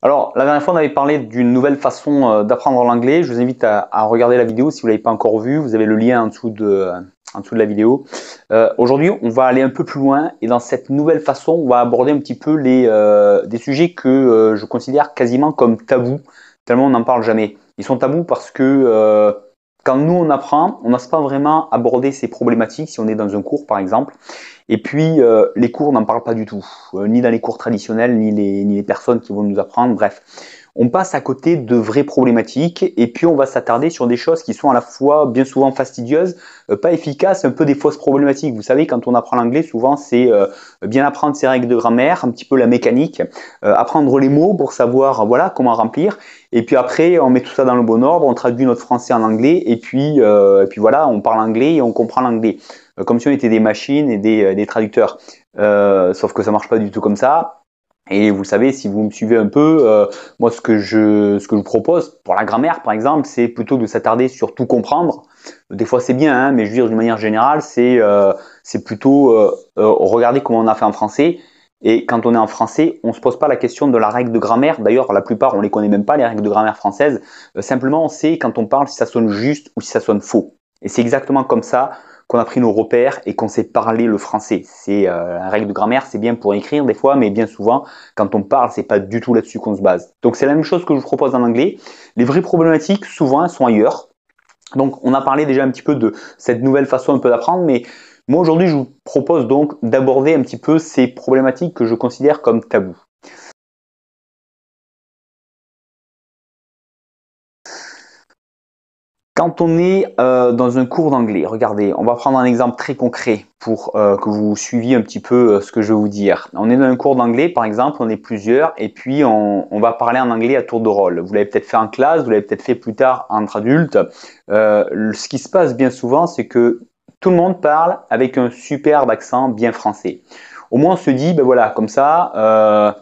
Alors, la dernière fois, on avait parlé d'une nouvelle façon euh, d'apprendre l'anglais. Je vous invite à, regarder la vidéo si vous ne l'avez pas encore vue. Vous avez le lien en dessous de, euh, en dessous de la vidéo. Euh, aujourd'hui, on va aller un peu plus loin et dans cette nouvelle façon, on va aborder un petit peu les, des sujets que je considère quasiment comme tabous, tellement on n'en parle jamais. Ils sont tabous parce que quand nous, on apprend, on n'ose pas vraiment aborder ces problématiques si on est dans un cours, par exemple. Et puis, euh, les cours n'en parlent pas du tout, euh, ni dans les cours traditionnels, ni les, ni les personnes qui vont nous apprendre, bref on passe à côté de vraies problématiques et puis on va s'attarder sur des choses qui sont à la fois bien souvent fastidieuses, euh, pas efficaces, un peu des fausses problématiques. Vous savez, quand on apprend l'anglais, souvent c'est euh, bien apprendre ses règles de grammaire, un petit peu la mécanique, euh, apprendre les mots pour savoir voilà comment remplir. Et puis après, on met tout ça dans le bon ordre, on traduit notre français en anglais et puis et puis voilà, on parle anglais et on comprend l'anglais comme si on était des machines et des, des traducteurs. sauf que ça marche pas du tout comme ça. Et vous savez, si vous me suivez un peu, euh, moi ce que je ce que je propose pour la grammaire par exemple, c'est plutôt de s'attarder sur tout comprendre. Des fois c'est bien, hein, mais je veux dire d'une manière générale, c'est euh, c'est plutôt euh, regarder comment on a fait en français. Et quand on est en français, on se pose pas la question de la règle de grammaire. D'ailleurs, la plupart on les connaît même pas les règles de grammaire françaises. simplement, on sait quand on parle si ça sonne juste ou si ça sonne faux. Et c'est exactement comme ça qu'on a pris nos repères et qu'on sait parler le français. C'est euh, la règle de grammaire, c'est bien pour écrire des fois, mais bien souvent, quand on parle, c'est pas du tout là-dessus qu'on se base. Donc c'est la même chose que je vous propose en anglais. Les vraies problématiques, souvent, sont ailleurs. Donc on a parlé déjà un petit peu de cette nouvelle façon un peu d'apprendre, mais moi aujourd'hui, je vous propose donc d'aborder un petit peu ces problématiques que je considère comme tabous. Quand on est euh, dans un cours d'anglais, regardez, on va prendre un exemple très concret pour euh, que vous suiviez un petit peu euh, ce que je vais vous dire. On est dans un cours d'anglais, par exemple, on est plusieurs, et puis on, on va parler en anglais à tour de rôle. Vous l'avez peut-être fait en classe, vous l'avez peut-être fait plus tard entre adultes. ce qui se passe bien souvent, c'est que tout le monde parle avec un superbe accent bien français. Au moins, on se dit, ben voilà, comme ça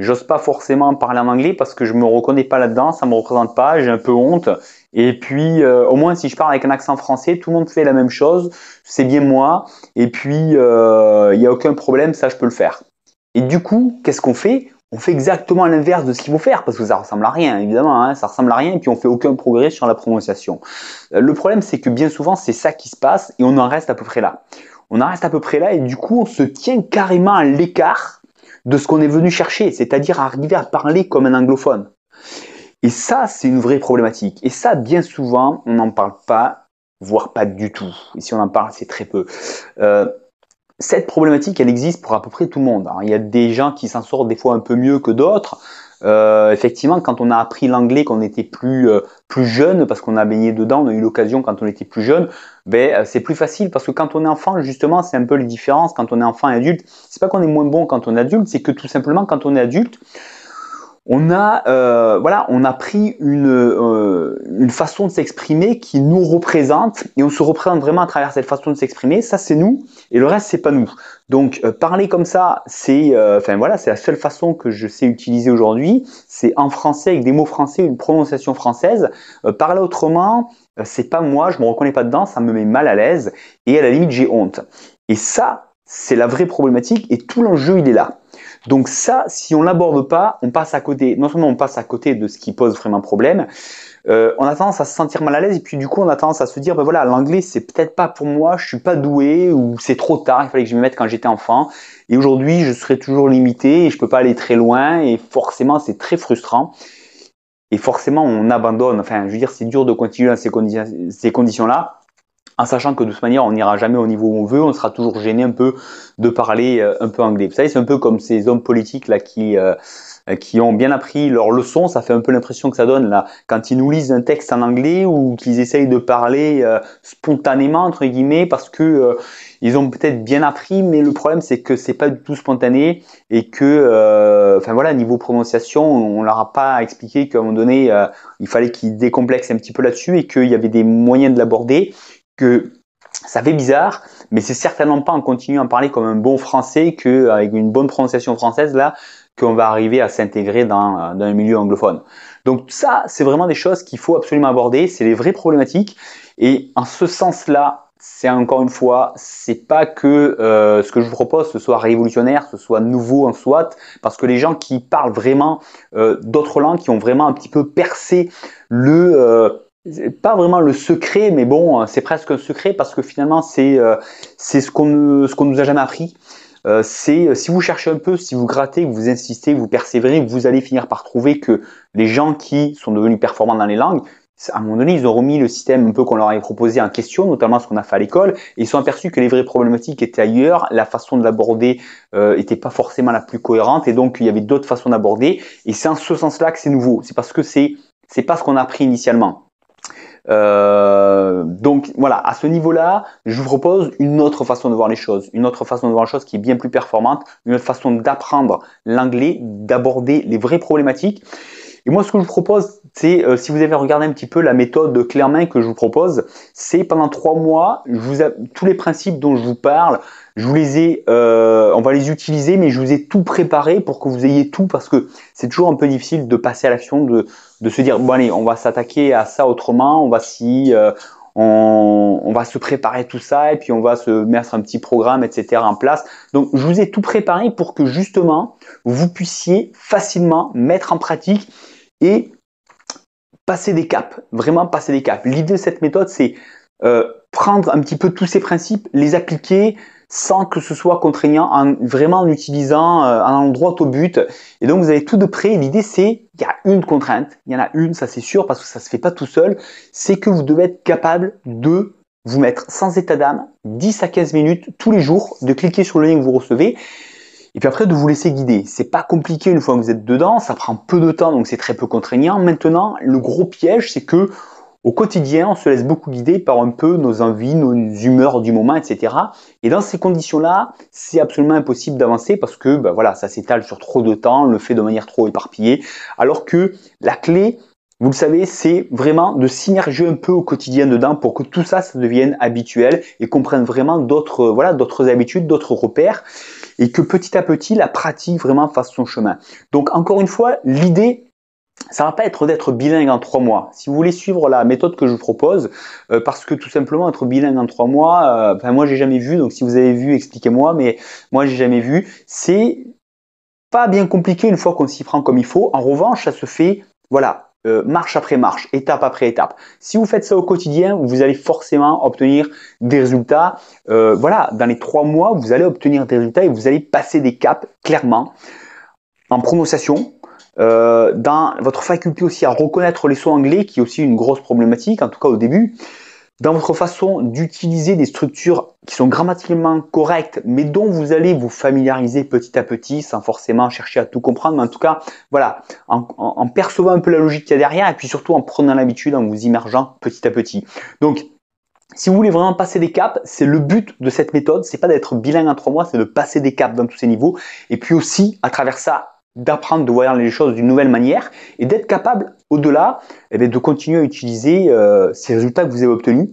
J'ose pas forcément parler en anglais parce que je me reconnais pas là-dedans, ça me représente pas, j'ai un peu honte. Et puis, euh, au moins, si je parle avec un accent français, tout le monde fait la même chose, c'est bien moi. Et puis, il euh, n'y a aucun problème, ça, je peux le faire. Et du coup, qu'est-ce qu'on fait On fait exactement l'inverse de ce qu'il faut faire, parce que ça ressemble à rien, évidemment, hein, ça ressemble à rien, et puis on fait aucun progrès sur la prononciation. Euh, le problème, c'est que bien souvent, c'est ça qui se passe, et on en reste à peu près là. On en reste à peu près là, et du coup, on se tient carrément à l'écart de ce qu'on est venu chercher, c'est-à-dire arriver à parler comme un anglophone. Et ça, c'est une vraie problématique. Et ça, bien souvent, on n'en parle pas, voire pas du tout. Et si on en parle, c'est très peu. Euh, cette problématique, elle existe pour à peu près tout le monde. il y a des gens qui s'en sortent des fois un peu mieux que d'autres. Euh, effectivement, quand on a appris l'anglais, qu'on était plus euh, plus jeune, parce qu'on a baigné dedans, on a eu l'occasion quand on était plus jeune, ben euh, c'est plus facile parce que quand on est enfant, justement, c'est un peu les différences. Quand on est enfant et adulte, c'est pas qu'on est moins bon quand on est adulte, c'est que tout simplement quand on est adulte, on a, euh, voilà, on a pris euh, une, façon de s'exprimer qui nous représente et on se représente vraiment à travers cette façon de s'exprimer. Ça, c'est nous et le reste, c'est pas nous. Donc, euh, parler comme ça, c'est, enfin voilà, c'est la seule façon que je sais utiliser aujourd'hui. C'est en français avec des mots français, une prononciation française. parler autrement, c'est pas moi, je me reconnais pas dedans, ça me met mal à l'aise et à la limite, j'ai honte. Et ça, c'est la vraie problématique et tout l'enjeu, il est là. Donc ça, si on l'aborde pas, on passe à côté. Non seulement on passe à côté de ce qui pose vraiment problème, euh, on a tendance à se sentir mal à l'aise et puis du coup on a tendance à se dire ben voilà l'anglais c'est peut-être pas pour moi, je suis pas doué ou c'est trop tard, il fallait que je me mette quand j'étais enfant et aujourd'hui je serai toujours limité et je peux pas aller très loin et forcément c'est très frustrant et forcément on abandonne. Enfin je veux dire c'est dur de continuer dans ces conditions là en sachant que de toute manière, on n'ira jamais au niveau où on veut, on sera toujours gêné un peu de parler euh, un peu anglais. Vous savez, c'est un peu comme ces hommes politiques là qui euh, qui ont bien appris leur leçon, Ça fait un peu l'impression que ça donne là quand ils nous lisent un texte en anglais ou qu'ils essayent de parler euh, spontanément entre guillemets parce que ils ont peut-être bien appris, mais le problème c'est que c'est pas du tout spontané et que, enfin voilà, niveau prononciation, on leur a pas expliqué qu'à un moment donné il fallait qu'ils décomplexent un petit peu là-dessus et qu'il y avait des moyens de l'aborder que ça fait bizarre, mais c'est certainement pas en continuant à parler comme un bon français qu'avec une bonne prononciation française là qu'on va arriver à s'intégrer dans, un milieu anglophone. Donc ça, c'est vraiment des choses qu'il faut absolument aborder, c'est les vraies problématiques. Et en ce sens-là, c'est encore une fois, c'est pas que euh, ce que je vous propose ce soit révolutionnaire, ce soit nouveau en soi, parce que les gens qui parlent vraiment euh, d'autres langues, qui ont vraiment un petit peu percé le euh, pas vraiment le secret, mais bon, hein, c'est presque un secret parce que finalement, c'est euh, ce qu'on ce qu'on nous a jamais appris. Euh, c'est euh, si vous cherchez un peu, si vous grattez, vous insistez, vous persévérez, vous allez finir par trouver que les gens qui sont devenus performants dans les langues, à un moment donné, ils ont remis le système un peu qu'on leur avait proposé en question, notamment ce qu'on a fait à l'école, et ils sont aperçus que les vraies problématiques étaient ailleurs, la façon de l'aborder n'était euh, pas forcément la plus cohérente, et donc il y avait d'autres façons d'aborder, et c'est en ce sens-là que c'est nouveau, c'est parce que c'est c'est pas ce qu'on a appris initialement. Euh, donc voilà, à ce niveau-là, je vous propose une autre façon de voir les choses, une autre façon de voir les choses qui est bien plus performante, une autre façon d'apprendre l'anglais, d'aborder les vraies problématiques. Et moi, ce que je vous propose, c'est, euh, si vous avez regardé un petit peu la méthode de que je vous propose, c'est pendant trois mois, je vous tous les principes dont je vous parle, je vous les ai, euh, on va les utiliser, mais je vous ai tout préparé pour que vous ayez tout, parce que c'est toujours un peu difficile de passer à l'action, de, de se dire bon allez, on va s'attaquer à ça autrement, on va euh, on, va se préparer tout ça et puis on va se mettre un petit programme, etc. en place. Donc, je vous ai tout préparé pour que justement, vous puissiez facilement mettre en pratique et passer des caps, vraiment passer des caps. L'idée de cette méthode, c'est euh, prendre un petit peu tous ces principes, les appliquer, sans que ce soit contraignant, en vraiment en utilisant, euh, en droit au but. Et donc, vous avez tout de près. L'idée, c'est, il y a une contrainte, il y en a une, ça c'est sûr, parce que ça se fait pas tout seul, c'est que vous devez être capable de vous mettre sans état d'âme 10 à 15 minutes tous les jours, de cliquer sur le lien que vous recevez. Et puis après, de vous laisser guider. C'est pas compliqué une fois que vous êtes dedans, ça prend peu de temps, donc c'est très peu contraignant. Maintenant, le gros piège, c'est que au quotidien, on se laisse beaucoup guider par un peu nos envies, nos humeurs du moment, etc. Et dans ces conditions-là, c'est absolument impossible d'avancer parce que ben voilà, ça s'étale sur trop de temps, on le fait de manière trop éparpillée. Alors que la clé, vous le savez, c'est vraiment de s'immerger un peu au quotidien dedans pour que tout ça, ça devienne habituel et qu'on prenne vraiment d'autres euh, voilà, d'autres habitudes, d'autres repères et que petit à petit, la pratique vraiment fasse son chemin. Donc encore une fois, l'idée ça va pas être d'être bilingue en trois mois. Si vous voulez suivre la méthode que je vous propose, euh, parce que tout simplement être bilingue en trois mois, euh, je moi j'ai jamais vu, donc si vous avez vu, expliquez-moi, mais moi j'ai jamais vu. C'est pas bien compliqué une fois qu'on s'y prend comme il faut. En revanche, ça se fait, voilà, euh, marche après marche, étape après étape. Si vous faites ça au quotidien, vous allez forcément obtenir des résultats. Euh, voilà, dans les trois mois, vous allez obtenir des résultats et vous allez passer des caps clairement en prononciation, euh, dans votre faculté aussi à reconnaître les sons anglais, qui est aussi une grosse problématique, en tout cas au début, dans votre façon d'utiliser des structures qui sont grammaticalement correctes, mais dont vous allez vous familiariser petit à petit, sans forcément chercher à tout comprendre, mais en tout cas, voilà, en, percevant un peu la logique qu'il y a derrière, et puis surtout en prenant l'habitude, en vous immergeant petit à petit. Donc, si vous voulez vraiment passer des caps, c'est le but de cette méthode, c'est pas d'être bilingue en trois mois, c'est de passer des caps dans tous ces niveaux, et puis aussi, à travers ça, d'apprendre de voir les choses d'une nouvelle manière et d'être capable, au-delà, eh de continuer à utiliser euh, ces résultats que vous avez obtenus,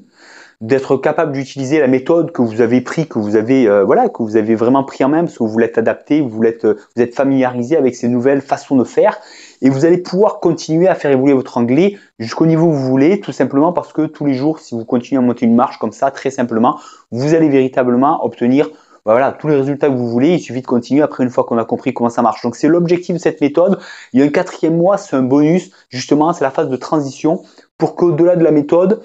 d'être capable d'utiliser la méthode que vous avez pris, que vous avez euh, voilà, que vous avez vraiment pris en même, parce que vous l'êtes adapté, vous euh, vous êtes familiarisé avec ces nouvelles façons de faire, et vous allez pouvoir continuer à faire évoluer votre anglais jusqu'au niveau que vous voulez, tout simplement parce que tous les jours, si vous continuez à monter une marche comme ça, très simplement, vous allez véritablement obtenir bah voilà, tous les résultats que vous voulez, il suffit de continuer après une fois qu'on a compris comment ça marche. Donc c'est l'objectif de cette méthode. Il y a un quatrième mois, c'est un bonus, justement, c'est la phase de transition pour qu'au-delà de la méthode,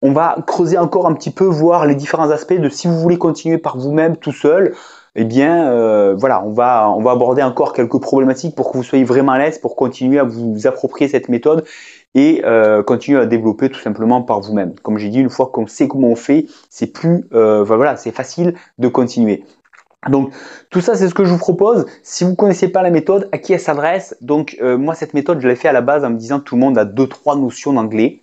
on va creuser encore un petit peu, voir les différents aspects de si vous voulez continuer par vous-même tout seul, eh bien, euh, voilà, on va, on va aborder encore quelques problématiques pour que vous soyez vraiment à l'aise, pour continuer à vous approprier cette méthode et euh, continuer à développer tout simplement par vous-même. Comme j'ai dit, une fois qu'on sait comment on fait, c'est plus, euh, voilà, c'est facile de continuer. Donc tout ça c'est ce que je vous propose. Si vous ne connaissez pas la méthode, à qui elle s'adresse Donc moi cette méthode je l'ai fait à la base en me disant tout le monde a deux trois notions d'anglais.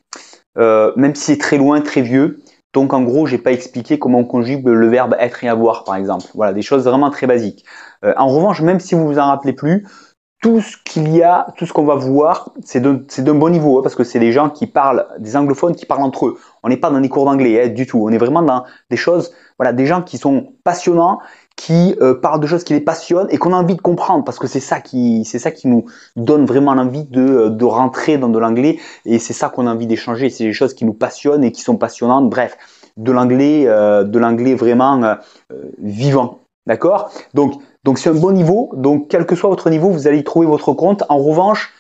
même si c'est très loin, très vieux, donc en gros, j'ai pas expliqué comment on conjugue le verbe être et avoir, par exemple. Voilà, des choses vraiment très basiques. Euh, en revanche, même si vous vous en rappelez plus, tout ce qu'il y a, tout ce qu'on va voir, c'est d'un bon niveau, hein, parce que c'est des gens qui parlent, des anglophones qui parlent entre eux. On n'est pas dans des cours d'anglais hein, du tout. On est vraiment dans des choses, voilà, des gens qui sont passionnants qui euh, parle de choses qui les passionnent et qu'on a envie de comprendre parce que c'est ça qui c'est ça qui nous donne vraiment l'envie de, euh, de, rentrer dans de l'anglais et c'est ça qu'on a envie d'échanger c'est des choses qui nous passionnent et qui sont passionnantes bref de l'anglais euh, de l'anglais vraiment euh, vivant d'accord donc donc c'est un bon niveau donc quel que soit votre niveau vous allez y trouver votre compte en revanche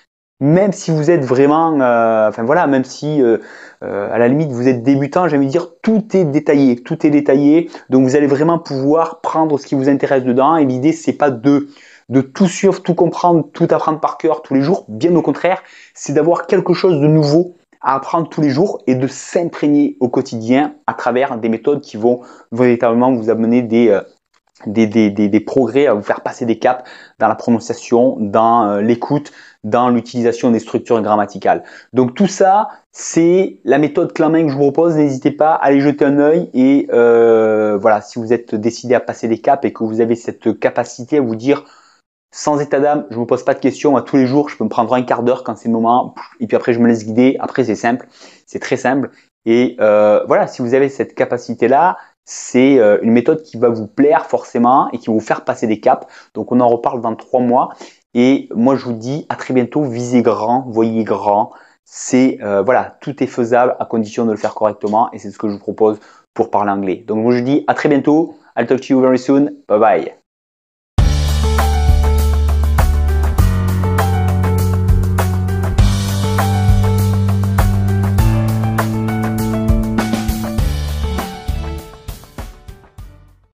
même si vous êtes vraiment, euh, enfin voilà, même si euh, euh, à la limite vous êtes débutant, j'aime dire tout est détaillé, tout est détaillé, donc vous allez vraiment pouvoir prendre ce qui vous intéresse dedans. Et l'idée n'est pas de tout suivre, tout comprendre, tout apprendre par cœur tous les jours. Bien au contraire, c'est d'avoir quelque chose de nouveau à apprendre tous les jours et de s'imprégner au quotidien à travers des méthodes qui vont véritablement vous amener des progrès, à vous faire passer des caps dans la prononciation, dans l'écoute, dans l'utilisation des structures grammaticales. Donc tout ça, c'est la méthode clin que je vous propose. N'hésitez pas à aller jeter un œil et euh, voilà, si vous êtes décidé à passer des caps et que vous avez cette capacité à vous dire sans état d'âme, je ne me pose pas de questions à tous les jours, je peux me prendre un quart d'heure quand c'est le moment, et puis après je me laisse guider, après c'est simple, c'est très simple. Et euh, voilà, si vous avez cette capacité-là, c'est euh, une méthode qui va vous plaire forcément et qui va vous faire passer des caps. Donc on en reparle dans trois mois. Et moi, je vous dis à très bientôt. Visez grand, voyez grand. C'est euh, voilà, tout est faisable à condition de le faire correctement. Et c'est ce que je vous propose pour parler anglais. Donc, moi, je vous dis à très bientôt. I'll talk to you very soon. Bye bye.